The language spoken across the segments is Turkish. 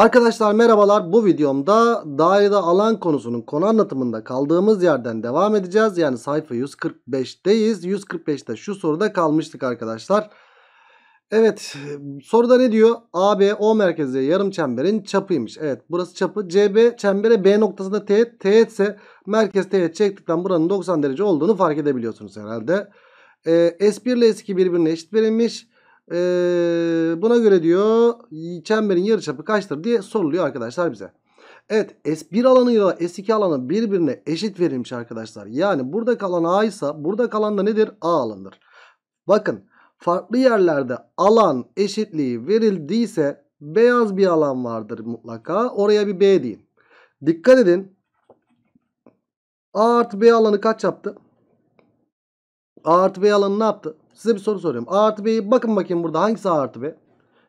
Arkadaşlar merhabalar bu videomda dairede alan konusunun konu anlatımında kaldığımız yerden devam edeceğiz. Yani sayfa 145'teyiz. 145'te şu soruda kalmıştık arkadaşlar. Evet soruda ne diyor? AB O merkezde yarım çemberin çapıymış. Evet burası çapı. CB çembere B noktasında teğet. Teğetse merkez teğet çektikten buranın 90 derece olduğunu fark edebiliyorsunuz herhalde. Ee, S1 ile S2 birbirine eşit verilmiş. Ee, buna göre diyor çemberin yarıçapı kaçtır diye soruluyor arkadaşlar bize. Evet S1 alanı alanıyla S2 alanı birbirine eşit verilmiş arkadaşlar. Yani burada kalan A ise burada kalan da nedir? A alanıdır. Bakın farklı yerlerde alan eşitliği verildiyse beyaz bir alan vardır mutlaka. Oraya bir B deyin. Dikkat edin. A artı B alanı kaç yaptı? A artı B alanı ne yaptı? Size bir soru soruyorum. A artı B'yi bakın bakayım burada hangisi A artı B?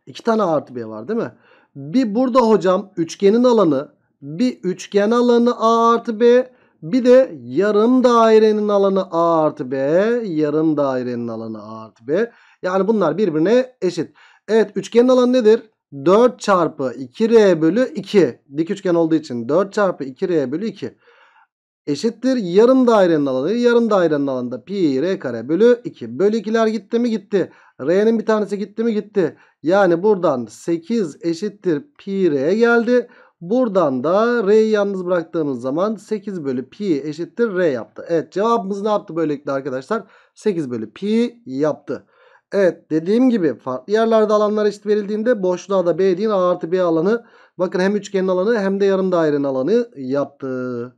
İki tane A artı B var değil mi? Bir burada hocam üçgenin alanı. Bir üçgen alanı A artı B. Bir de yarım dairenin alanı A artı B. Yarım dairenin alanı A artı B. Yani bunlar birbirine eşit. Evet üçgenin alanı nedir? 4 çarpı 2R bölü 2. Dik üçgen olduğu için 4 çarpı 2R bölü 2 eşittir. Yarım dairenin alanı yarım dairenin alanında pi r kare bölü 2 bölü 2'ler gitti mi gitti. R'nin bir tanesi gitti mi gitti. Yani buradan 8 eşittir pi r geldi. Buradan da r'yi yalnız bıraktığımız zaman 8 bölü pi eşittir r yaptı. Evet cevabımız ne yaptı böylelikle arkadaşlar? 8 bölü pi yaptı. Evet dediğim gibi farklı yerlerde alanlar eşit verildiğinde boşluğa da b deyin a artı b alanı. Bakın hem üçgenin alanı hem de yarım dairenin alanı yaptı.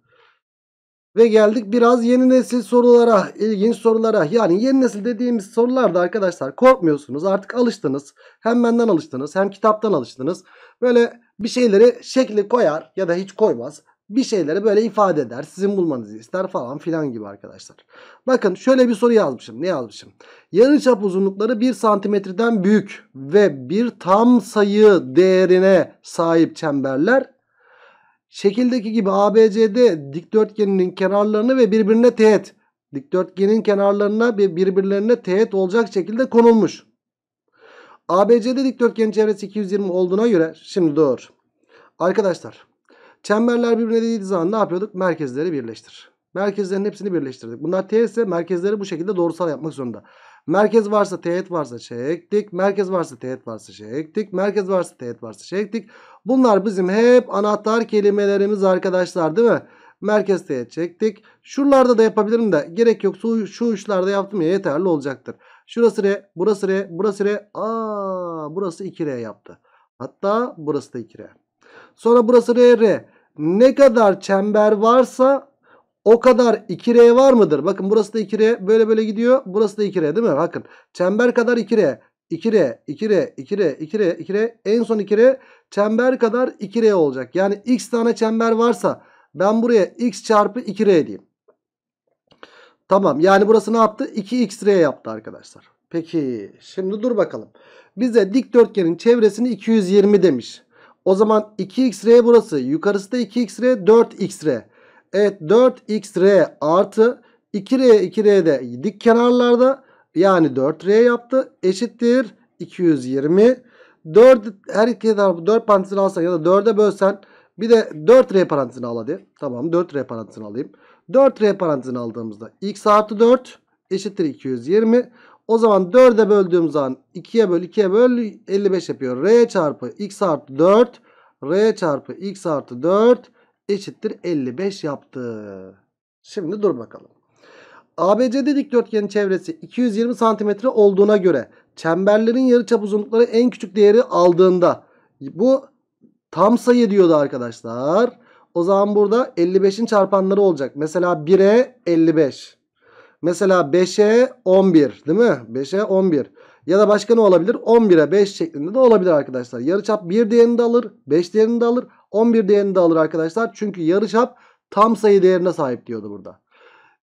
Ve geldik biraz yeni nesil sorulara, ilginç sorulara. Yani yeni nesil dediğimiz sorularda arkadaşlar korkmuyorsunuz. Artık alıştınız. Hem benden alıştınız hem kitaptan alıştınız. Böyle bir şeyleri şekli koyar ya da hiç koymaz. Bir şeyleri böyle ifade eder. Sizin bulmanızı ister falan filan gibi arkadaşlar. Bakın şöyle bir soru yazmışım. Ne yazmışım? yarı çap uzunlukları 1 santimetreden büyük ve bir tam sayı değerine sahip çemberler Şekildeki gibi ABCD dikdörtgeninin kenarlarını ve birbirine teğet. Dikdörtgenin kenarlarına ve birbirlerine teğet olacak şekilde konulmuş. ABCD dikdörtgenin çevresi 220 olduğuna göre şimdi doğru. Arkadaşlar çemberler birbirine değdiği zaman ne yapıyorduk? Merkezleri birleştir. Merkezlerin hepsini birleştirdik. Bunlar teğetse merkezleri bu şekilde doğrusal yapmak zorunda. Merkez varsa teğet varsa çektik. Merkez varsa teğet varsa çektik. Merkez varsa teğet varsa çektik. Bunlar bizim hep anahtar kelimelerimiz arkadaşlar değil mi? Merkez teğet çektik. Şuralarda da yapabilirim de gerek yok. Şu, şu uçlarda yaptım ya yeterli olacaktır. Şurası R, burası R, burası R. Aa, burası 2R yaptı. Hatta burası da 2R. Sonra burası R, R. Ne kadar çember varsa o kadar 2R var mıdır? Bakın burası da 2R böyle böyle gidiyor. Burası da 2R değil mi? Bakın çember kadar 2R. 2R, 2R, 2R, 2R, 2R. En son 2R çember kadar 2R olacak. Yani x tane çember varsa ben buraya x çarpı 2R diyeyim. Tamam yani burası ne yaptı? 2xr yaptı arkadaşlar. Peki şimdi dur bakalım. Bize dikdörtgenin çevresini 220 demiş. O zaman 2xr burası. Yukarısı da 2xr 4xr. Evet 4xr artı 2r 2r de dik kenarlarda yani 4r yaptı. Eşittir 220. 4 her iki tarafı 4 parantezine alsan ya da 4'e bölsen bir de 4r parantezine al hadi. Tamam 4r parantezine alayım. 4r parantezine aldığımızda x artı 4 eşittir 220. O zaman 4'e böldüğüm zaman 2'ye böl 2'ye böl 55 yapıyor. r çarpı x artı 4 r çarpı x artı 4 eşittir 55 yaptı. Şimdi dur bakalım. ABCD dikdörtgenin çevresi 220 cm olduğuna göre çemberlerin yarıçap uzunlukları en küçük değeri aldığında bu tam sayı diyordu arkadaşlar. O zaman burada 55'in çarpanları olacak. Mesela 1'e 55. Mesela 5'e 11 değil mi? 5'e 11. Ya da başka ne olabilir? 11'e 5 şeklinde de olabilir arkadaşlar. Yarıçap 1 değerini de alır. 5 değerini de alır. 11 değerini de alır arkadaşlar. Çünkü yarıçap tam sayı değerine sahip diyordu burada.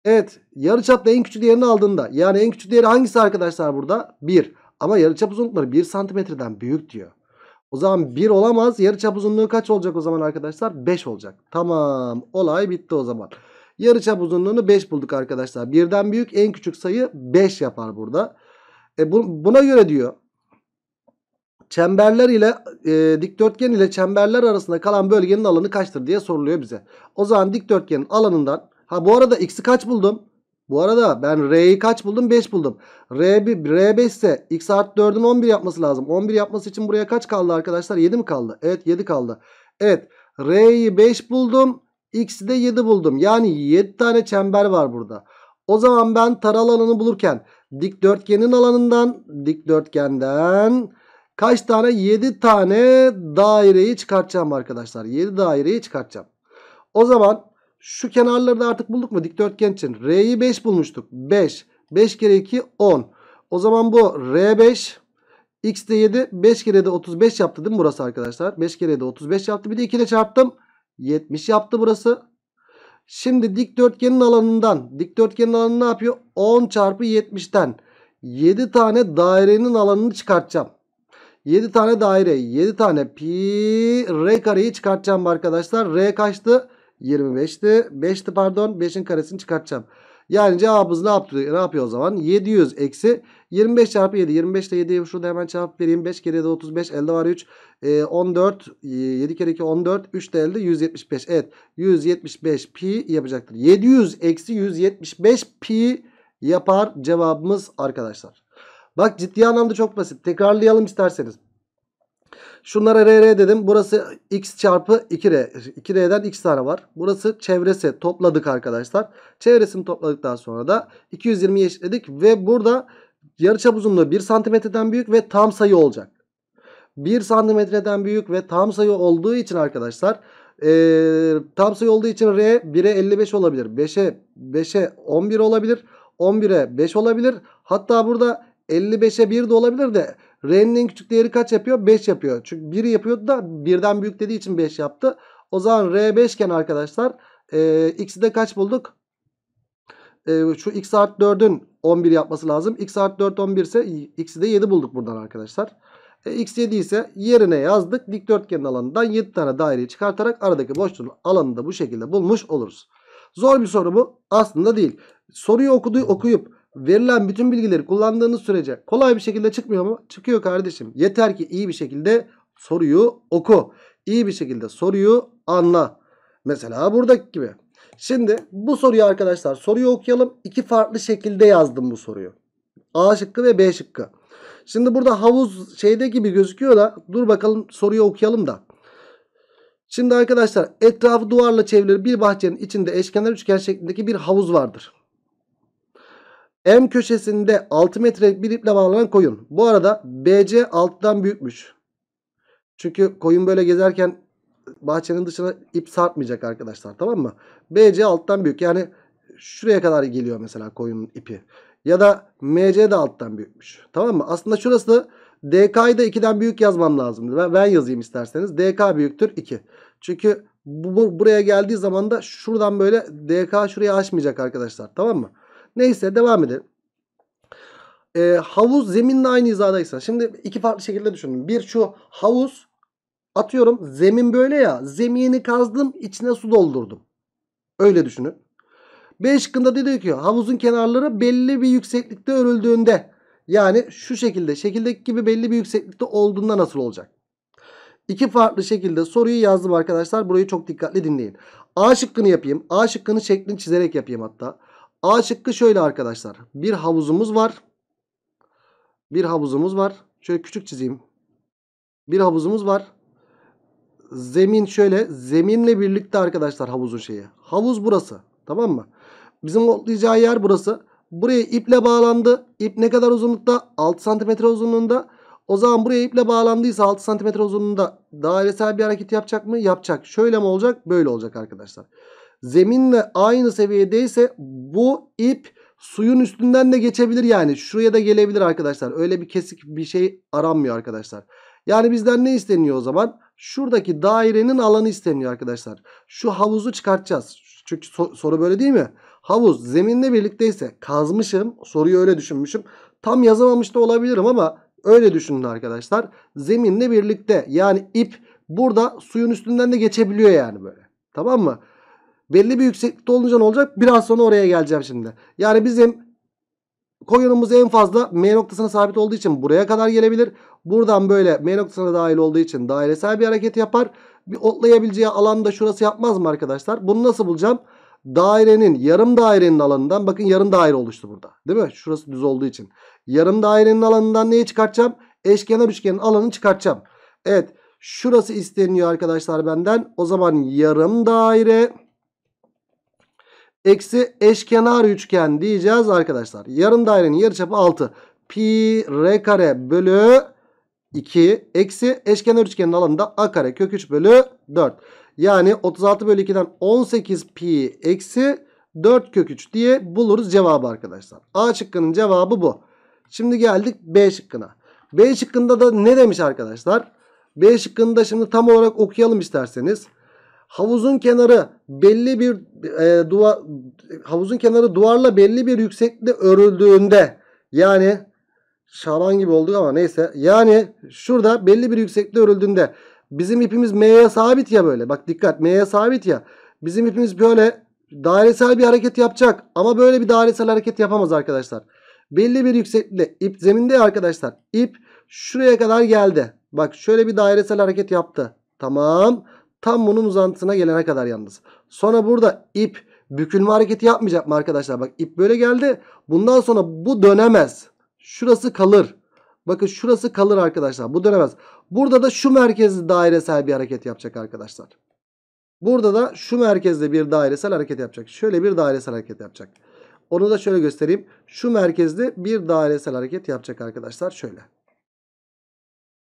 Evet yarıçapta en küçük değerini aldığında yani en küçük değeri hangisi arkadaşlar burada? 1. Ama yarıçap uzunlukları 1 santimetreden büyük diyor. O zaman 1 olamaz. Yarıçap uzunluğu kaç olacak o zaman arkadaşlar? 5 olacak. Tamam olay bitti o zaman. Yarıçap uzunluğunu 5 bulduk arkadaşlar. 1'den büyük en küçük sayı 5 yapar burada. E bu, buna göre diyor çemberler ile e, dikdörtgen ile çemberler arasında kalan bölgenin alanı kaçtır diye soruluyor bize. O zaman dikdörtgenin alanından ha bu arada x'i kaç buldum? Bu arada ben R'yi kaç buldum? 5 buldum. R1, R5 ise x artı 4'ün 11 yapması lazım. 11 yapması için buraya kaç kaldı arkadaşlar? 7 mi kaldı? Evet 7 kaldı. Evet R'yi 5 buldum. X'i de 7 buldum. Yani 7 tane çember var burada. O zaman ben taralı alanı bulurken dikdörtgenin alanından dikdörtgenden Kaç tane? 7 tane daireyi çıkartacağım arkadaşlar. 7 daireyi çıkartacağım. O zaman şu kenarları da artık bulduk mu? Dikdörtgen için. R'yi 5 bulmuştuk. 5. 5 kere 2 10. O zaman bu R5. X de 7. 5 kere de 35 yaptı değil mi burası arkadaşlar? 5 kere de 35 yaptı. Bir de 2 ile çarptım. 70 yaptı burası. Şimdi dikdörtgenin alanından. Dikdörtgenin alanı ne yapıyor? 10 çarpı 70'ten. 7 tane dairenin alanını çıkartacağım. 7 tane daire 7 tane pi r kareyi çıkartacağım arkadaşlar. R kaçtı? 25'ti. 5'ti pardon. 5'in karesini çıkartacağım. Yani cevabımız ne yaptı? Ne yapıyor o zaman? 700 eksi 25 çarpı 7. 25 ile 7'yi şurada hemen çarpıp vereyim. 5 kere de 35. Elde var 3. Ee, e, 14. 7 kere 2 14. 3 de elde 175. Evet. 175 pi yapacaktır. 700 eksi 175 pi yapar cevabımız arkadaşlar. Bak ciddi anlamda çok basit. Tekrarlayalım isterseniz. Şunlara RR dedim. Burası x çarpı 2R. 2R'den x tane var. Burası çevresi. Topladık arkadaşlar. Çevresini topladıktan sonra da 220 eşitledik. Ve burada yarıçap uzunluğu 1 santimetreden büyük ve tam sayı olacak. 1 santimetreden büyük ve tam sayı olduğu için arkadaşlar ee, tam sayı olduğu için R 1'e 55 olabilir. 5'e 5'e 11 olabilir. 11'e 5 olabilir. Hatta burada 55'e 1 de olabilir de R'nin küçük değeri kaç yapıyor? 5 yapıyor. Çünkü 1 yapıyordu da 1'den büyük dediği için 5 yaptı. O zaman R 5 iken arkadaşlar e, x'i de kaç bulduk? E, şu x art 4'ün 11 yapması lazım. x art 4 11 ise x'i de 7 bulduk buradan arkadaşlar. E, x 7 ise yerine yazdık. Dikdörtgenin alanından 7 tane daireyi çıkartarak aradaki boşluğun alanını da bu şekilde bulmuş oluruz. Zor bir soru bu. Aslında değil. Soruyu okuduğu okuyup verilen bütün bilgileri kullandığınız sürece kolay bir şekilde çıkmıyor mu? Çıkıyor kardeşim. Yeter ki iyi bir şekilde soruyu oku. İyi bir şekilde soruyu anla. Mesela buradaki gibi. Şimdi bu soruyu arkadaşlar soruyu okuyalım. İki farklı şekilde yazdım bu soruyu. A şıkkı ve B şıkkı. Şimdi burada havuz şeyde gibi gözüküyor da dur bakalım soruyu okuyalım da. Şimdi arkadaşlar etrafı duvarla çevrili bir bahçenin içinde eşkenar üçgen şeklindeki bir havuz vardır. M köşesinde 6 metre bir iple bağlanan koyun. Bu arada BC alttan büyükmüş. Çünkü koyun böyle gezerken bahçenin dışına ip sarkmayacak arkadaşlar tamam mı? BC alttan büyük yani şuraya kadar geliyor mesela koyunun ipi. Ya da MC de alttan büyükmüş. Tamam mı? Aslında şurası DK'yı da 2'den büyük yazmam lazım. Ben, yazayım isterseniz. DK büyüktür 2. Çünkü bu, buraya geldiği zaman da şuradan böyle DK şuraya aşmayacak arkadaşlar. Tamam mı? Neyse devam edelim. E, havuz zeminle aynı hizadaysa. Şimdi iki farklı şekilde düşünün. Bir şu havuz atıyorum zemin böyle ya. Zemini kazdım içine su doldurdum. Öyle düşünün. B şıkkında diyor ki havuzun kenarları belli bir yükseklikte örüldüğünde yani şu şekilde şekildeki gibi belli bir yükseklikte olduğunda nasıl olacak? İki farklı şekilde soruyu yazdım arkadaşlar. Burayı çok dikkatli dinleyin. A şıkkını yapayım. A şıkkını şeklini çizerek yapayım hatta. A şıkkı şöyle arkadaşlar. Bir havuzumuz var. Bir havuzumuz var. Şöyle küçük çizeyim. Bir havuzumuz var. Zemin şöyle. Zeminle birlikte arkadaşlar havuzun şeyi. Havuz burası. Tamam mı? Bizim otlayacağı yer burası. Buraya iple bağlandı. İp ne kadar uzunlukta? 6 cm uzunluğunda. O zaman buraya iple bağlandıysa 6 cm uzunluğunda dairesel bir hareket yapacak mı? Yapacak. Şöyle mi olacak? Böyle olacak arkadaşlar zeminle aynı seviyedeyse bu ip suyun üstünden de geçebilir yani. Şuraya da gelebilir arkadaşlar. Öyle bir kesik bir şey aranmıyor arkadaşlar. Yani bizden ne isteniyor o zaman? Şuradaki dairenin alanı isteniyor arkadaşlar. Şu havuzu çıkartacağız. Çünkü so soru böyle değil mi? Havuz zeminle birlikteyse kazmışım. Soruyu öyle düşünmüşüm. Tam yazamamış da olabilirim ama öyle düşünün arkadaşlar. Zeminle birlikte yani ip burada suyun üstünden de geçebiliyor yani böyle. Tamam mı? Belli bir yükseklikte olunca ne olacak? Biraz sonra oraya geleceğim şimdi. Yani bizim koyunumuz en fazla M noktasına sabit olduğu için buraya kadar gelebilir. Buradan böyle M noktasına dahil olduğu için dairesel bir hareket yapar. Bir otlayabileceği alanda şurası yapmaz mı arkadaşlar? Bunu nasıl bulacağım? Dairenin, yarım dairenin alanından bakın yarım daire oluştu burada. Değil mi? Şurası düz olduğu için. Yarım dairenin alanından neyi çıkartacağım? Eşkenar üçgenin alanını çıkartacağım. Evet. Şurası isteniyor arkadaşlar benden. O zaman yarım daire Eksi eşkenar üçgen diyeceğiz arkadaşlar. Yarım dairenin yarıçapı 6. Pi r kare bölü 2 eksi eşkenar üçgenin alanında a kare kök 3 bölü 4. Yani 36 bölü 2'den 18 pi eksi 4 kök 3 diye buluruz cevabı arkadaşlar. A şıkkının cevabı bu. Şimdi geldik B şıkkına. B şıkkında da ne demiş arkadaşlar? B şıkkında şimdi tam olarak okuyalım isterseniz havuzun kenarı belli bir e, duvar havuzun kenarı duvarla belli bir yükseklikte örüldüğünde yani şalan gibi olduk ama neyse yani şurada belli bir yükseklikte örüldüğünde bizim ipimiz M'ye sabit ya böyle bak dikkat M'ye sabit ya bizim ipimiz böyle dairesel bir hareket yapacak ama böyle bir dairesel hareket yapamaz arkadaşlar. Belli bir yükseklikte ip zeminde arkadaşlar ip şuraya kadar geldi. Bak şöyle bir dairesel hareket yaptı. Tamam. Tam bunun uzantısına gelene kadar yalnız. Sonra burada ip bükülme hareketi yapmayacak mı arkadaşlar? Bak ip böyle geldi. Bundan sonra bu dönemez. Şurası kalır. Bakın şurası kalır arkadaşlar. Bu dönemez. Burada da şu merkezli dairesel bir hareket yapacak arkadaşlar. Burada da şu merkezde bir dairesel hareket yapacak. Şöyle bir dairesel hareket yapacak. Onu da şöyle göstereyim. Şu merkezde bir dairesel hareket yapacak arkadaşlar. Şöyle.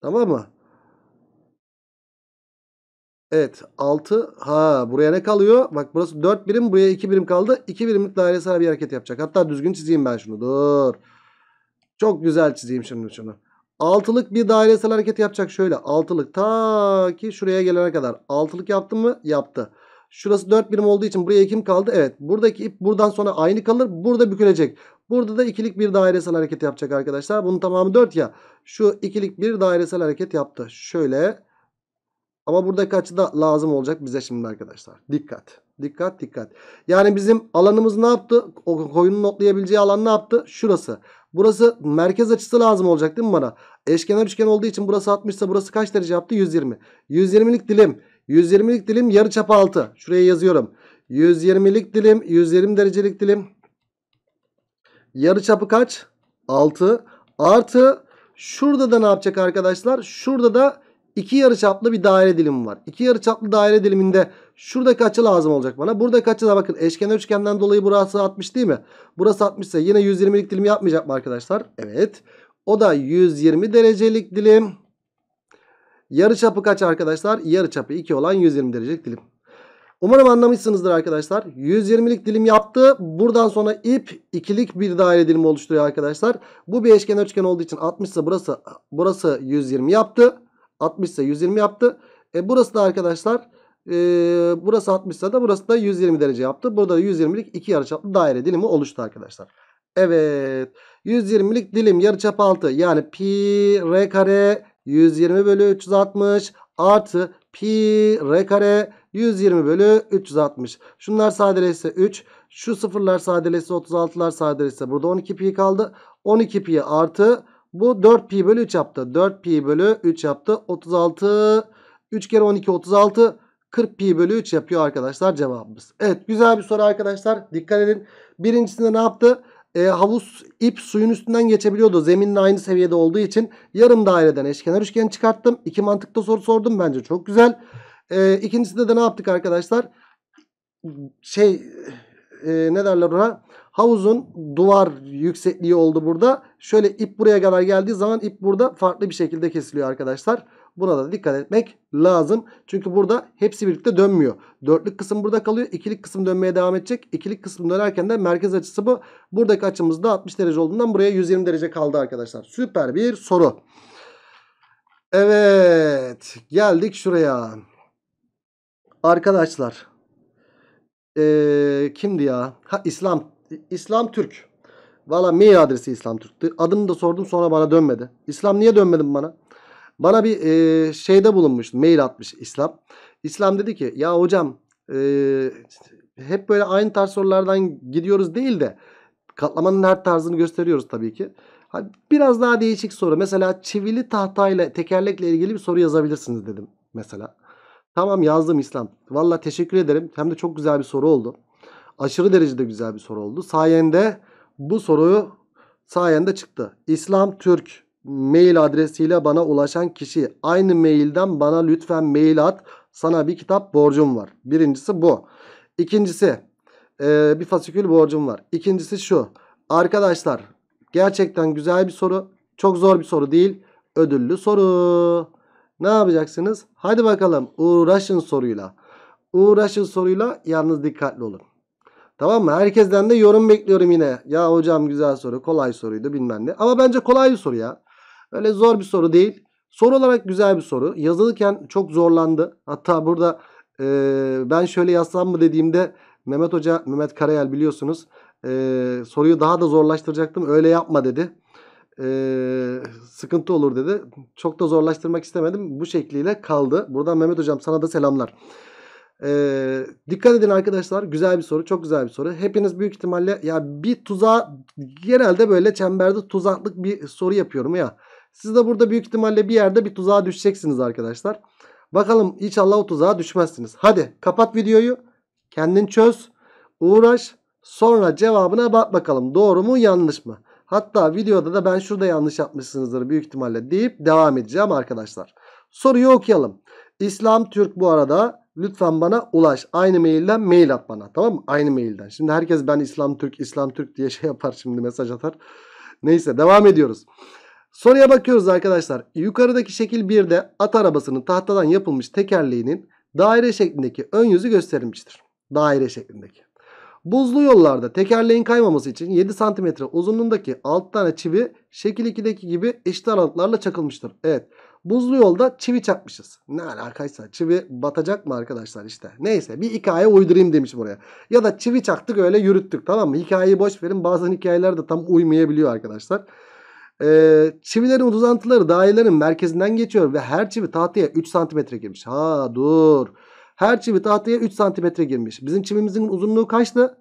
Tamam mı? Evet 6. Ha buraya ne kalıyor? Bak burası 4 birim buraya 2 birim kaldı. 2 birimlik dairesel bir hareket yapacak. Hatta düzgün çizeyim ben şunu. Dur. Çok güzel çizeyim şimdi şunu. Altılık bir dairesel hareket yapacak şöyle. Altılık ta ki şuraya gelene kadar. Altılık yaptı mı? Yaptı. Şurası 4 birim olduğu için buraya kim kaldı? Evet. Buradaki ip buradan sonra aynı kalır. Burada bükülecek. Burada da ikilik bir dairesel hareket yapacak arkadaşlar. Bunun tamamı 4 ya. Şu ikilik bir dairesel hareket yaptı. Şöyle ama buradaki açı da lazım olacak bize şimdi arkadaşlar. Dikkat. Dikkat dikkat. Yani bizim alanımız ne yaptı? O koyunun notlayabileceği alan ne yaptı? Şurası. Burası merkez açısı lazım olacak değil mi bana? Eşkenar üçgen olduğu için burası 60 ise burası kaç derece yaptı? 120. 120'lik dilim. 120'lik dilim yarı çapı 6. Şuraya yazıyorum. 120'lik dilim 120 derecelik dilim. Yarı çapı kaç? 6 artı şurada da ne yapacak arkadaşlar? Şurada da iki yarıçaplı bir daire dilimi var. İki yarıçaplı daire diliminde şuradaki açı lazım olacak bana. Buradaki açı da bakın eşkenar üçgenden dolayı burası 60 değil mi? Burası 60 ise yine 120'lik dilim yapmayacak mı arkadaşlar? Evet. O da 120 derecelik dilim. Yarıçapı kaç arkadaşlar? Yarıçapı 2 olan 120 derecelik dilim. Umarım anlamışsınızdır arkadaşlar. 120'lik dilim yaptı. Buradan sonra ip ikilik bir daire dilimi oluşturuyor arkadaşlar. Bu bir eşkenar üçgen olduğu için 60 ise burası burası 120 yaptı. 60 ise 120 yaptı. E, burası da arkadaşlar e, burası 60 ise de burası da 120 derece yaptı. Burada da 120'lik iki yarıçaplı daire dilimi oluştu arkadaşlar. Evet 120'lik dilim yarıçap 6 yani pi r kare 120 bölü 360 artı pi r kare 120 bölü 360. Şunlar sadeleşse 3. Şu sıfırlar sadeleşse 36'lar sadeleşse burada 12 pi kaldı. 12 pi artı bu 4 pi bölü 3 yaptı. 4 pi bölü 3 yaptı. 36 3 kere 12 36 40 pi bölü 3 yapıyor arkadaşlar cevabımız. Evet güzel bir soru arkadaşlar. Dikkat edin. Birincisinde ne yaptı? E, havuz ip suyun üstünden geçebiliyordu. Zeminle aynı seviyede olduğu için yarım daireden eşkenar üçgen çıkarttım. İki mantıkta soru sordum. Bence çok güzel. E, ikincisinde de ne yaptık arkadaşlar? Şey e, ne derler ona? Havuzun duvar yüksekliği oldu burada. Şöyle ip buraya kadar geldiği zaman ip burada farklı bir şekilde kesiliyor arkadaşlar. Buna da dikkat etmek lazım. Çünkü burada hepsi birlikte dönmüyor. Dörtlük kısım burada kalıyor. İkilik kısım dönmeye devam edecek. İkilik kısım dönerken de merkez açısı bu. Buradaki açımız da 60 derece olduğundan buraya 120 derece kaldı arkadaşlar. Süper bir soru. Evet. Geldik şuraya. Arkadaşlar. Ee, kimdi ya? Ha İslam İslam Türk. Valla mail adresi İslam Türk'tü. Adını da sordum sonra bana dönmedi. İslam niye dönmedin bana? Bana bir e, şeyde bulunmuş. Mail atmış İslam. İslam dedi ki ya hocam e, hep böyle aynı tarz sorulardan gidiyoruz değil de katlamanın her tarzını gösteriyoruz tabii ki. Biraz daha değişik soru. Mesela çivili tahtayla tekerlekle ilgili bir soru yazabilirsiniz dedim mesela. Tamam yazdım İslam. Valla teşekkür ederim. Hem de çok güzel bir soru oldu. Aşırı derecede güzel bir soru oldu. Sayende bu soruyu sayende çıktı. İslam Türk mail adresiyle bana ulaşan kişi aynı mailden bana lütfen mail at. Sana bir kitap borcum var. Birincisi bu. İkincisi e, bir fasikül borcum var. İkincisi şu. Arkadaşlar gerçekten güzel bir soru. Çok zor bir soru değil. Ödüllü soru. Ne yapacaksınız? Hadi bakalım uğraşın soruyla. Uğraşın soruyla yalnız dikkatli olun. Tamam mı? Herkesten de yorum bekliyorum yine. Ya hocam güzel soru. Kolay soruydu bilmem ne. Ama bence kolay bir soru ya. Öyle zor bir soru değil. Soru olarak güzel bir soru. Yazılırken çok zorlandı. Hatta burada e, ben şöyle yazsam mı dediğimde Mehmet Hoca, Mehmet Karayel biliyorsunuz e, soruyu daha da zorlaştıracaktım. Öyle yapma dedi. E, sıkıntı olur dedi. Çok da zorlaştırmak istemedim. Bu şekliyle kaldı. Buradan Mehmet Hocam sana da selamlar. Ee, dikkat edin arkadaşlar. Güzel bir soru. Çok güzel bir soru. Hepiniz büyük ihtimalle ya bir tuzağa genelde böyle çemberde tuzaklık bir soru yapıyorum ya. Siz de burada büyük ihtimalle bir yerde bir tuzağa düşeceksiniz arkadaşlar. Bakalım inşallah o tuzağa düşmezsiniz. Hadi kapat videoyu. Kendin çöz. Uğraş. Sonra cevabına bak bakalım. Doğru mu yanlış mı? Hatta videoda da ben şurada yanlış yapmışsınızdır büyük ihtimalle deyip devam edeceğim arkadaşlar. Soruyu okuyalım. İslam Türk bu arada Lütfen bana ulaş. Aynı mailden mail at bana. Tamam mı? Aynı mailden. Şimdi herkes ben İslam Türk, İslam Türk diye şey yapar şimdi mesaj atar. Neyse devam ediyoruz. Soruya bakıyoruz arkadaşlar. Yukarıdaki şekil 1'de at arabasının tahtadan yapılmış tekerleğinin daire şeklindeki ön yüzü gösterilmiştir. Daire şeklindeki. Buzlu yollarda tekerleğin kaymaması için 7 cm uzunluğundaki 6 tane çivi şekil 2'deki gibi eşit aralıklarla çakılmıştır. Evet. Buzlu yolda çivi çakmışız. Ne alakaysa çivi batacak mı arkadaşlar işte. Neyse bir hikaye uydurayım demiş buraya. Ya da çivi çaktık öyle yürüttük tamam mı? Hikayeyi boş verin bazen hikayeler de tam uymayabiliyor arkadaşlar. Ee, çivilerin uzantıları dairelerin merkezinden geçiyor ve her çivi tahtaya 3 santimetre girmiş. Ha dur. Her çivi tahtaya 3 santimetre girmiş. Bizim çivimizin uzunluğu kaçtı?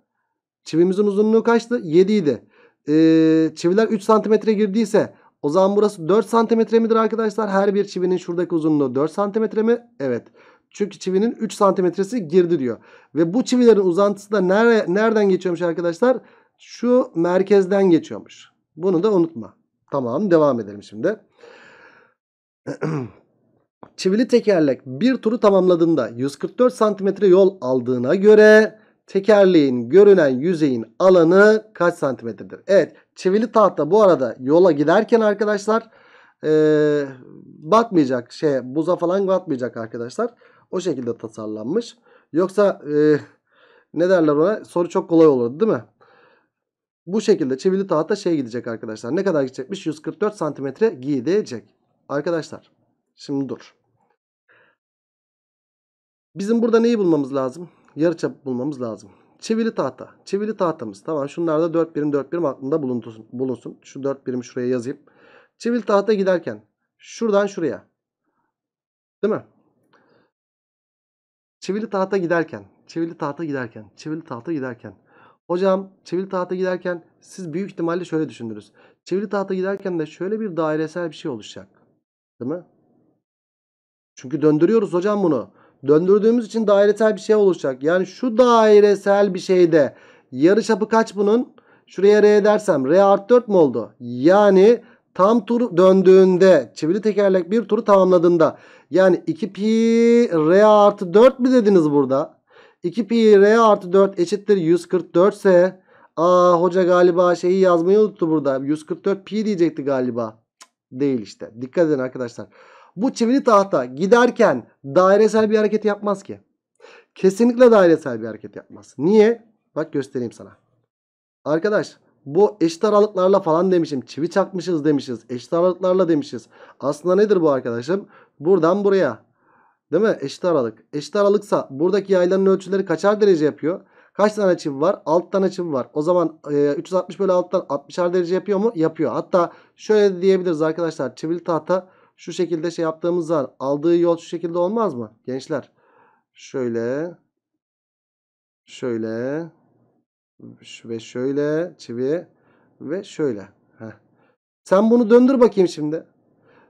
Çivimizin uzunluğu kaçtı? 7 idi. Ee, çiviler 3 santimetre girdiyse o zaman burası 4 santimetre midir arkadaşlar? Her bir çivinin şuradaki uzunluğu 4 santimetre mi? Evet. Çünkü çivinin 3 santimetresi girdi diyor. Ve bu çivilerin uzantısı da nere, nereden geçiyormuş arkadaşlar? Şu merkezden geçiyormuş. Bunu da unutma. Tamam devam edelim şimdi. Çivili tekerlek bir turu tamamladığında 144 santimetre yol aldığına göre tekerleğin görünen yüzeyin alanı kaç santimetredir? Evet Çivili tahta bu arada yola giderken arkadaşlar e, batmayacak. Şey, buza falan batmayacak arkadaşlar. O şekilde tasarlanmış. Yoksa e, ne derler ona? Soru çok kolay olurdu değil mi? Bu şekilde çivili tahta şey gidecek arkadaşlar. Ne kadar gidecekmiş? 144 santimetre gidecek. Arkadaşlar şimdi dur. Bizim burada neyi bulmamız lazım? Yarıçap bulmamız lazım. Çivili tahta. Çivili tahtamız. Tamam şunlar da 4 birim 4 birim aklında bulunsun. bulunsun. Şu 4 birimi şuraya yazayım. Çivili tahta giderken şuradan şuraya. Değil mi? Çivili tahta giderken. Çivili tahta giderken. Çivili tahta giderken. Hocam çivili tahta giderken siz büyük ihtimalle şöyle düşündünüz. Çivili tahta giderken de şöyle bir dairesel bir şey oluşacak. Değil mi? Çünkü döndürüyoruz hocam bunu. Döndürdüğümüz için dairesel bir şey oluşacak. Yani şu dairesel bir şeyde yarı çapı kaç bunun? Şuraya R dersem R art 4 mü oldu? Yani tam tur döndüğünde çivili tekerlek bir turu tamamladığında yani 2 pi R artı 4 mi dediniz burada? 2 pi R artı 4 eşittir 144 ise aa hoca galiba şeyi yazmayı unuttu burada. 144 pi diyecekti galiba. Cık, değil işte. Dikkat edin arkadaşlar. Bu çivili tahta giderken dairesel bir hareket yapmaz ki. Kesinlikle dairesel bir hareket yapmaz. Niye? Bak göstereyim sana. Arkadaş bu eşit aralıklarla falan demişim. Çivi çakmışız demişiz. Eşit aralıklarla demişiz. Aslında nedir bu arkadaşım? Buradan buraya. Değil mi? Eşit aralık. Eşit aralıksa buradaki yaylanın ölçüleri kaçar derece yapıyor? Kaç tane çivi var? 6 tane çivi var. O zaman e, 360 bölü 6'dan 60'ar derece yapıyor mu? Yapıyor. Hatta şöyle de diyebiliriz arkadaşlar. Çivili tahta şu şekilde şey yaptığımız zaman aldığı yol şu şekilde olmaz mı? Gençler şöyle şöyle ve şöyle çivi ve şöyle. Heh. Sen bunu döndür bakayım şimdi.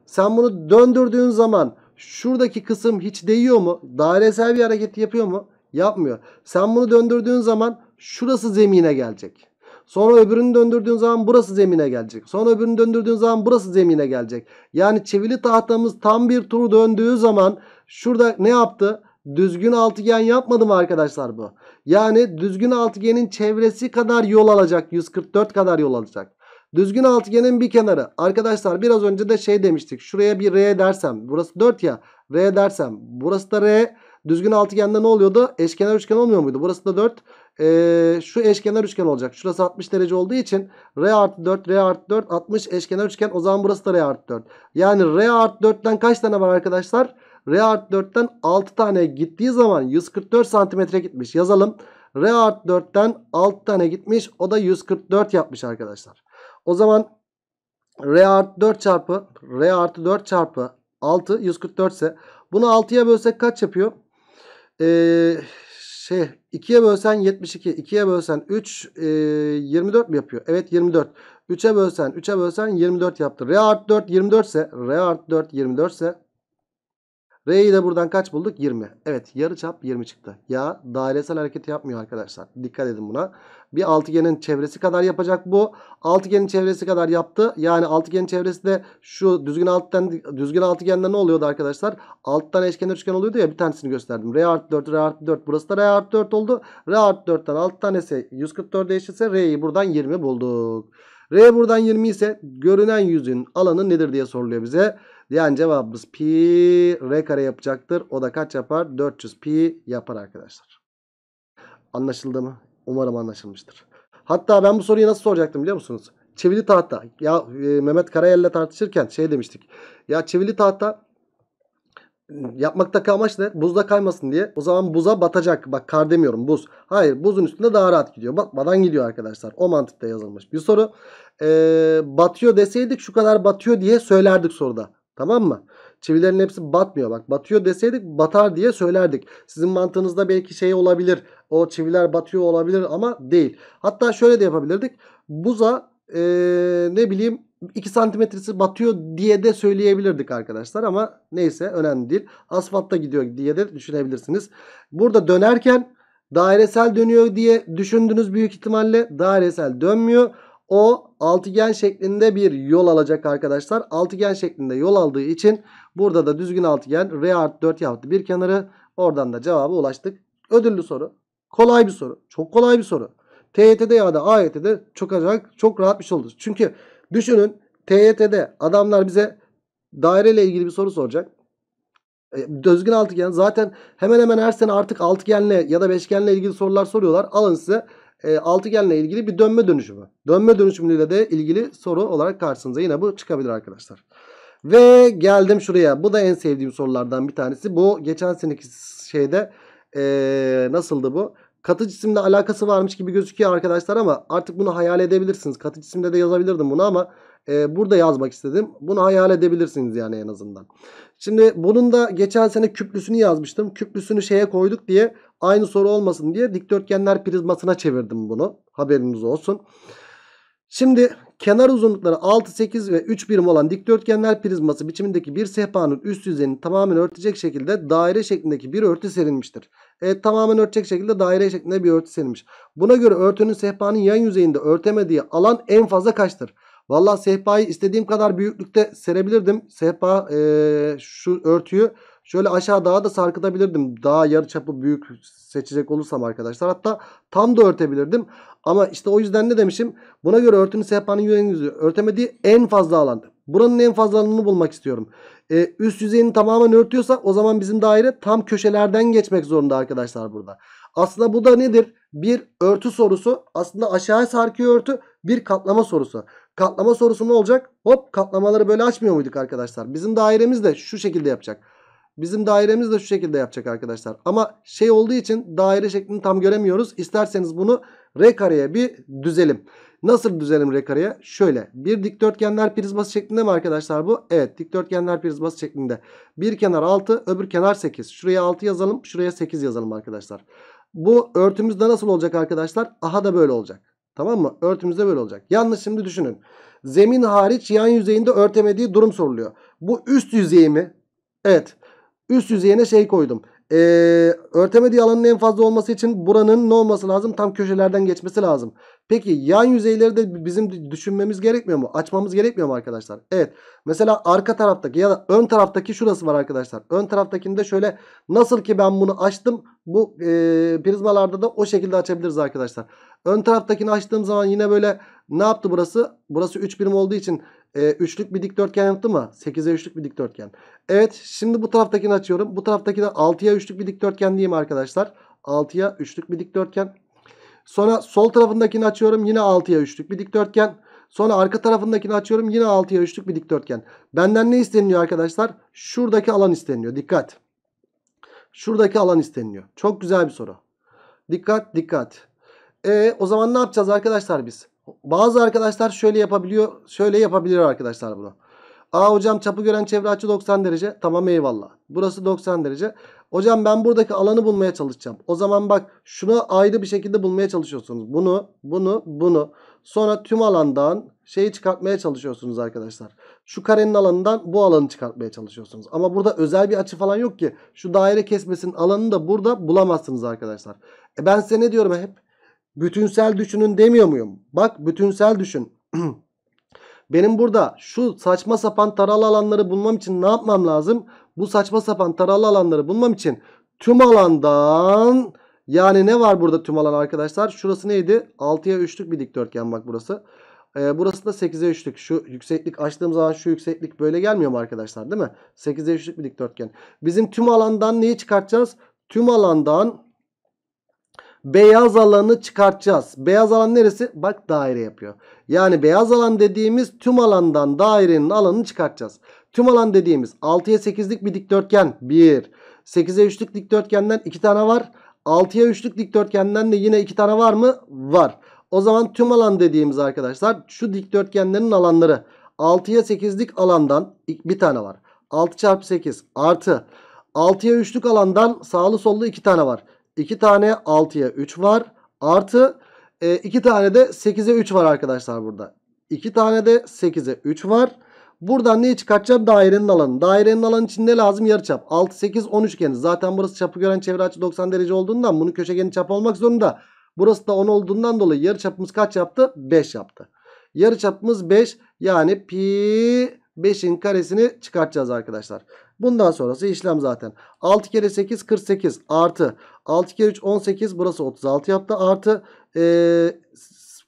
Sen bunu döndürdüğün zaman şuradaki kısım hiç değiyor mu? Dairesel bir hareket yapıyor mu? Yapmıyor. Sen bunu döndürdüğün zaman şurası zemine gelecek. Sonra öbürünü döndürdüğün zaman burası zemine gelecek. Sonra öbürünü döndürdüğün zaman burası zemine gelecek. Yani çivili tahtamız tam bir tur döndüğü zaman şurada ne yaptı? Düzgün altıgen yapmadı mı arkadaşlar bu? Yani düzgün altıgenin çevresi kadar yol alacak. 144 kadar yol alacak. Düzgün altıgenin bir kenarı. Arkadaşlar biraz önce de şey demiştik. Şuraya bir R dersem. Burası 4 ya. R dersem. Burası da R. Düzgün altıgende ne oluyordu? Eşkenar üçgen olmuyor muydu? Burası da 4 e, şu eşkenar üçgen olacak. Şurası 60 derece olduğu için R artı 4, R artı 4, 60 eşkenar üçgen. O zaman burası da R artı 4. Yani R artı 4'ten kaç tane var arkadaşlar? R artı 4'ten 6 tane gittiği zaman 144 santimetre gitmiş. Yazalım. R artı 4'ten 6 tane gitmiş. O da 144 yapmış arkadaşlar. O zaman R artı 4 çarpı R artı 4 çarpı 6 144 ise bunu 6'ya bölsek kaç yapıyor? Eee şey 2'ye bölsen 72, 2'ye bölsen 3, e, 24 mi yapıyor? Evet 24. 3'e bölsen, 3'e bölsen 24 yaptı. R art 4 24 ise, R art 4 24 ise R'yi de buradan kaç bulduk? 20. Evet yarı çap 20 çıktı. Ya dairesel hareket yapmıyor arkadaşlar. Dikkat edin buna. Bir altıgenin çevresi kadar yapacak bu. Altıgenin çevresi kadar yaptı. Yani altıgenin çevresinde şu düzgün alttan düzgün altıgende ne oluyordu arkadaşlar? Alttan eşkenar üçgen oluyordu ya bir tanesini gösterdim. R artı 4, R artı 4. Burası da R artı 4 oldu. R artı 4'ten 6 tanesi 144 eşitse R'yi buradan 20 bulduk. R buradan 20 ise görünen yüzün alanı nedir diye soruluyor bize. Yani cevabımız pi r kare yapacaktır. O da kaç yapar? 400 pi yapar arkadaşlar. Anlaşıldı mı? Umarım anlaşılmıştır. Hatta ben bu soruyu nasıl soracaktım biliyor musunuz? Çivili tahta. Ya e, Mehmet Karayel'le tartışırken şey demiştik. Ya çivili tahta yapmaktaki amaç ne? Buzda kaymasın diye. O zaman buza batacak. Bak kar demiyorum buz. Hayır buzun üstünde daha rahat gidiyor. Batmadan gidiyor arkadaşlar. O mantıkta yazılmış bir soru. Ee, batıyor deseydik şu kadar batıyor diye söylerdik soruda. Tamam mı? Çivilerin hepsi batmıyor bak. Batıyor deseydik batar diye söylerdik. Sizin mantığınızda belki şey olabilir. O çiviler batıyor olabilir ama değil. Hatta şöyle de yapabilirdik. Buza ee, ne bileyim 2 santimetresi batıyor diye de söyleyebilirdik arkadaşlar. Ama neyse önemli değil. Asfaltta gidiyor diye de düşünebilirsiniz. Burada dönerken dairesel dönüyor diye düşündünüz büyük ihtimalle. Dairesel dönmüyor. O altıgen şeklinde bir yol alacak arkadaşlar. Altıgen şeklinde yol aldığı için burada da düzgün altıgen R art 4 yaptı bir kenarı. Oradan da cevaba ulaştık. Ödüllü soru. Kolay bir soru. Çok kolay bir soru. TYT'de ya da AYT'de çok acayip, çok rahat bir şey olur. Çünkü düşünün TYT'de adamlar bize daireyle ilgili bir soru soracak. E, düzgün altıgen zaten hemen hemen her sene artık altıgenle ya da beşgenle ilgili sorular soruyorlar. Alın size e, altıgenle ilgili bir dönme dönüşümü. Dönme dönüşümüyle de ilgili soru olarak karşınıza yine bu çıkabilir arkadaşlar. Ve geldim şuraya. Bu da en sevdiğim sorulardan bir tanesi. Bu geçen seneki şeyde e, nasıldı bu? Katı cisimle alakası varmış gibi gözüküyor arkadaşlar ama artık bunu hayal edebilirsiniz. Katı cisimde de yazabilirdim bunu ama e, burada yazmak istedim. Bunu hayal edebilirsiniz yani en azından. Şimdi bunun da geçen sene küplüsünü yazmıştım. Küplüsünü şeye koyduk diye aynı soru olmasın diye dikdörtgenler prizmasına çevirdim bunu. Haberiniz olsun. Şimdi kenar uzunlukları 6, 8 ve 3 birim olan dikdörtgenler prizması biçimindeki bir sehpanın üst yüzeyini tamamen örtecek şekilde daire şeklindeki bir örtü serilmiştir. Evet tamamen örtecek şekilde daire şeklinde bir örtü serilmiş. Buna göre örtünün sehpanın yan yüzeyinde örtemediği alan en fazla kaçtır? Valla sehpayı istediğim kadar büyüklükte serebilirdim. Sehpa e, şu örtüyü şöyle aşağı dağa da sarkıtabilirdim. Daha yarı çapı büyük seçecek olursam arkadaşlar. Hatta tam da örtebilirdim. Ama işte o yüzden ne demişim? Buna göre örtünün sehpanın yüzeyini örtemediği en fazla alandı. Buranın en fazla alanını bulmak istiyorum. Ee, üst yüzeyini tamamen örtüyorsa o zaman bizim daire tam köşelerden geçmek zorunda arkadaşlar burada. Aslında bu da nedir? Bir örtü sorusu. Aslında aşağıya sarkıyor örtü. Bir katlama sorusu. Katlama sorusu ne olacak? Hop katlamaları böyle açmıyor muyduk arkadaşlar? Bizim dairemiz de şu şekilde yapacak. Bizim dairemiz de şu şekilde yapacak arkadaşlar. Ama şey olduğu için daire şeklini tam göremiyoruz. İsterseniz bunu R kareye bir düzelim. Nasıl düzelim R kareye? Şöyle bir dikdörtgenler prizması şeklinde mi arkadaşlar bu? Evet dikdörtgenler prizması şeklinde. Bir kenar 6 öbür kenar 8. Şuraya 6 yazalım şuraya 8 yazalım arkadaşlar. Bu örtümüzde nasıl olacak arkadaşlar? Aha da böyle olacak. Tamam mı? Örtümüzde böyle olacak. Yalnız şimdi düşünün. Zemin hariç yan yüzeyinde örtemediği durum soruluyor. Bu üst yüzeyi mi? Evet. Üst yüzeyine şey koydum. Ee, örtemediği alanın en fazla olması için buranın ne olması lazım? Tam köşelerden geçmesi lazım. Peki yan yüzeyleri de bizim düşünmemiz gerekmiyor mu? Açmamız gerekmiyor mu arkadaşlar? Evet. Mesela arka taraftaki ya da ön taraftaki şurası var arkadaşlar. Ön taraftakinde şöyle nasıl ki ben bunu açtım. Bu e, prizmalarda da o şekilde açabiliriz arkadaşlar. Ön taraftakini açtığım zaman yine böyle ne yaptı burası? Burası 3 birim olduğu için e, üçlük bir dikdörtgen yaptı mı? 8'e üçlük bir dikdörtgen. Evet şimdi bu taraftakini açıyorum. Bu taraftaki de 6'ya üçlük bir dikdörtgen diyeyim arkadaşlar. 6'ya üçlük bir dikdörtgen. Sonra sol tarafındakini açıyorum yine 6'ya 3'lük bir dikdörtgen. Sonra arka tarafındakini açıyorum yine 6'ya 3'lük bir dikdörtgen. Benden ne isteniyor arkadaşlar? Şuradaki alan isteniyor. Dikkat. Şuradaki alan isteniyor. Çok güzel bir soru. Dikkat dikkat. E, o zaman ne yapacağız arkadaşlar biz? Bazı arkadaşlar şöyle yapabiliyor. Şöyle yapabilir arkadaşlar bunu. Aa hocam çapı gören çevre açı 90 derece. Tamam eyvallah. Burası 90 derece. Hocam ben buradaki alanı bulmaya çalışacağım. O zaman bak şunu ayrı bir şekilde bulmaya çalışıyorsunuz. Bunu, bunu, bunu. Sonra tüm alandan şeyi çıkartmaya çalışıyorsunuz arkadaşlar. Şu karenin alanından bu alanı çıkartmaya çalışıyorsunuz. Ama burada özel bir açı falan yok ki. Şu daire kesmesinin alanını da burada bulamazsınız arkadaşlar. E ben size ne diyorum hep? Bütünsel düşünün demiyor muyum? Bak bütünsel düşün. Benim burada şu saçma sapan taralı alanları bulmam için ne yapmam lazım? Bu saçma sapan taralı alanları bulmam için tüm alandan yani ne var burada tüm alan arkadaşlar? Şurası neydi? 6'ya 3'lük bir dikdörtgen bak burası. Ee, burası da 8'e 3'lük. Şu yükseklik açtığım zaman şu yükseklik böyle gelmiyor mu arkadaşlar değil mi? 8'e 3'lük bir dikdörtgen. Bizim tüm alandan neyi çıkartacağız? Tüm alandan beyaz alanı çıkartacağız. Beyaz alan neresi? Bak daire yapıyor. Yani beyaz alan dediğimiz tüm alandan dairenin alanını çıkartacağız. Tüm alan dediğimiz 6'ya 8'lik bir dikdörtgen 1. 8'e 3'lük dikdörtgenden 2 tane var. 6'ya 3'lük dikdörtgenden de yine 2 tane var mı? Var. O zaman tüm alan dediğimiz arkadaşlar şu dikdörtgenlerin alanları. 6'ya 8'lik alandan bir tane var. 6 çarpı 8 artı 6'ya 3'lük alandan sağlı sollu 2 tane var. 2 tane 6'ya 3 var. Artı 2 e, tane de 8'e 3 var arkadaşlar burada. 2 tane de 8'e 3 var. Buradan neyi çıkartacağım? Dairenin alanı. Dairenin alanı için ne lazım? Yarıçap. 6, 8, 10 üçgeni. Zaten burası çapı gören çevre açı 90 derece olduğundan bunun köşegeni çap olmak zorunda. Burası da 10 olduğundan dolayı yarıçapımız kaç yaptı? 5 yaptı. Yarıçapımız 5. Yani pi 5'in karesini çıkartacağız arkadaşlar. Bundan sonrası işlem zaten. 6 kere 8 48 artı 6 kere 3 18 burası 36 yaptı. Artı e,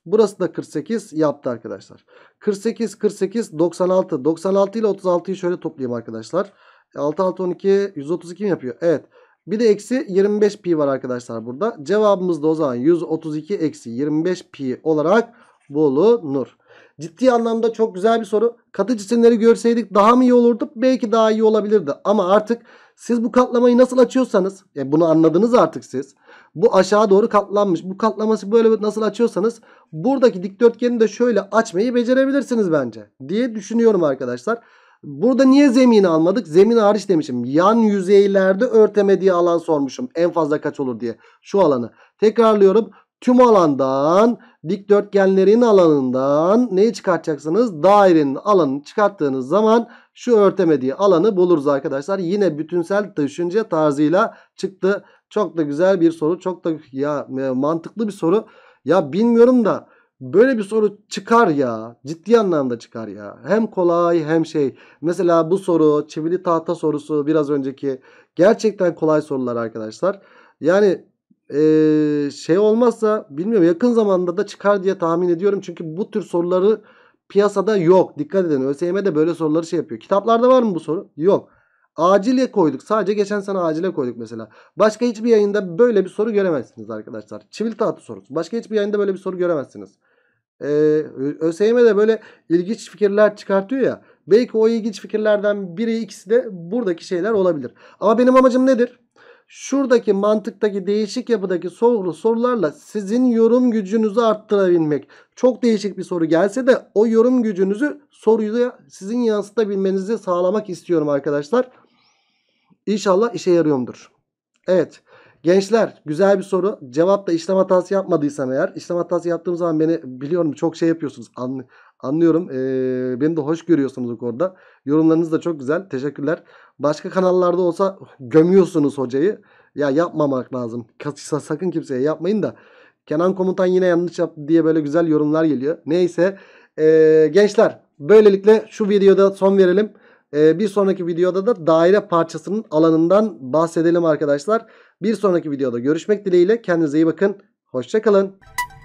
burası da 48 yaptı arkadaşlar. 48 48 96 96 ile 36'yı şöyle toplayayım arkadaşlar. 6 6 12 132 mi yapıyor? Evet. Bir de eksi 25 pi var arkadaşlar burada. Cevabımız da o zaman 132 eksi 25 pi olarak bulunur. Ciddi anlamda çok güzel bir soru. Katı cisimleri görseydik daha mı iyi olurdu? Belki daha iyi olabilirdi. Ama artık siz bu katlamayı nasıl açıyorsanız e bunu anladınız artık siz. Bu aşağı doğru katlanmış. Bu katlaması böyle nasıl açıyorsanız buradaki dikdörtgeni de şöyle açmayı becerebilirsiniz bence diye düşünüyorum arkadaşlar. Burada niye zemini almadık? Zemin hariç demişim. Yan yüzeylerde örtemediği alan sormuşum. En fazla kaç olur diye şu alanı. Tekrarlıyorum tüm alandan dikdörtgenlerin alanından neyi çıkartacaksınız? Dairenin alanını çıkarttığınız zaman şu örtemediği alanı buluruz arkadaşlar. Yine bütünsel düşünce tarzıyla çıktı. Çok da güzel bir soru. Çok da ya e, mantıklı bir soru. Ya bilmiyorum da böyle bir soru çıkar ya. Ciddi anlamda çıkar ya. Hem kolay hem şey. Mesela bu soru çivili tahta sorusu biraz önceki gerçekten kolay sorular arkadaşlar. Yani e, şey olmazsa bilmiyorum yakın zamanda da çıkar diye tahmin ediyorum. Çünkü bu tür soruları piyasada yok. Dikkat edin ÖSYM'de böyle soruları şey yapıyor. Kitaplarda var mı bu soru? Yok. Acile koyduk. Sadece geçen sene acile koyduk mesela. Başka hiçbir yayında böyle bir soru göremezsiniz arkadaşlar. Çivilta tahtı sorusu. Başka hiçbir yayında böyle bir soru göremezsiniz. Ee, ÖSYM'de böyle ilginç fikirler çıkartıyor ya. Belki o ilginç fikirlerden biri ikisi de buradaki şeyler olabilir. Ama benim amacım nedir? şuradaki mantıktaki değişik yapıdaki soru sorularla sizin yorum gücünüzü arttırabilmek. Çok değişik bir soru gelse de o yorum gücünüzü soruyu da sizin yansıtabilmenizi sağlamak istiyorum arkadaşlar. İnşallah işe yarıyorumdur. Evet. Gençler güzel bir soru. Cevapta işlem hatası yapmadıysam eğer. işlem hatası yaptığım zaman beni biliyorum çok şey yapıyorsunuz. Anlıyorum. Ee, beni de hoş görüyorsunuz o konuda. Yorumlarınız da çok güzel. Teşekkürler. Başka kanallarda olsa gömüyorsunuz hocayı. Ya yapmamak lazım. Sakın kimseye yapmayın da. Kenan komutan yine yanlış yaptı diye böyle güzel yorumlar geliyor. Neyse. Ee, gençler böylelikle şu videoda son verelim. Ee, bir sonraki videoda da daire parçasının alanından bahsedelim arkadaşlar. Bir sonraki videoda görüşmek dileğiyle. Kendinize iyi bakın. Hoşçakalın.